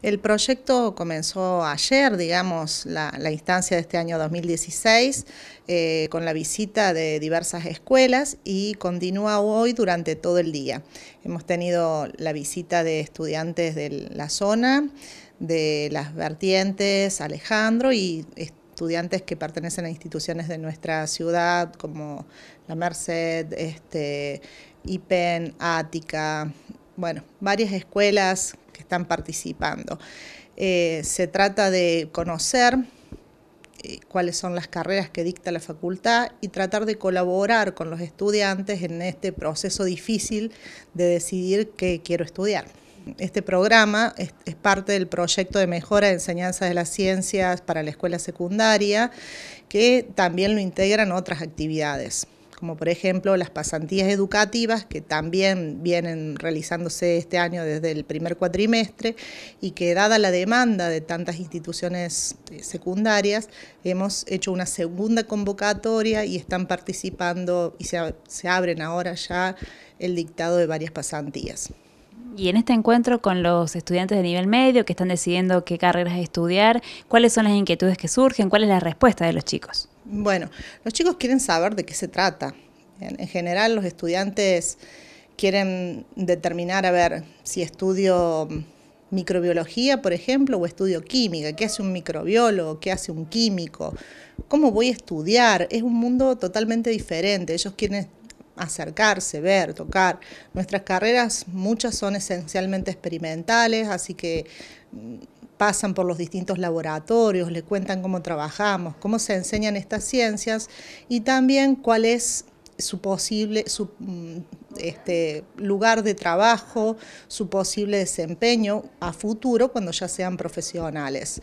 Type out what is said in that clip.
El proyecto comenzó ayer, digamos, la, instancia de este año 2016, eh, con la visita de diversas escuelas y continúa hoy durante todo el día. Hemos tenido la visita de estudiantes de la zona, de las vertientes, Alejandro y estudiantes que pertenecen a instituciones de nuestra ciudad como la Merced, este, IPEN, Ática, bueno, varias escuelas que están participando. Eh, se trata de conocer eh, cuáles son las carreras que dicta la facultad y tratar de colaborar con los estudiantes en este proceso difícil de decidir qué quiero estudiar. Este programa es parte del proyecto de mejora de enseñanza de las ciencias para la escuela secundaria, que también lo integran otras actividades como por ejemplo las pasantías educativas que también vienen realizándose este año desde el primer cuatrimestre y que dada la demanda de tantas instituciones eh, secundarias, hemos hecho una segunda convocatoria y están participando y se, se abren ahora ya el dictado de varias pasantías. Y en este encuentro con los estudiantes de nivel medio que están decidiendo qué carreras estudiar, ¿cuáles son las inquietudes que surgen? ¿Cuál es la respuesta de los chicos? Bueno, los chicos quieren saber de qué se trata. En general los estudiantes quieren determinar, a ver, si estudio microbiología, por ejemplo, o estudio química, qué hace un microbiólogo, qué hace un químico, cómo voy a estudiar, es un mundo totalmente diferente, ellos quieren acercarse, ver, tocar. Nuestras carreras, muchas son esencialmente experimentales, así que pasan por los distintos laboratorios, le cuentan cómo trabajamos, cómo se enseñan estas ciencias y también cuál es su posible su, mm, este, lugar de trabajo, su posible desempeño a futuro cuando ya sean profesionales.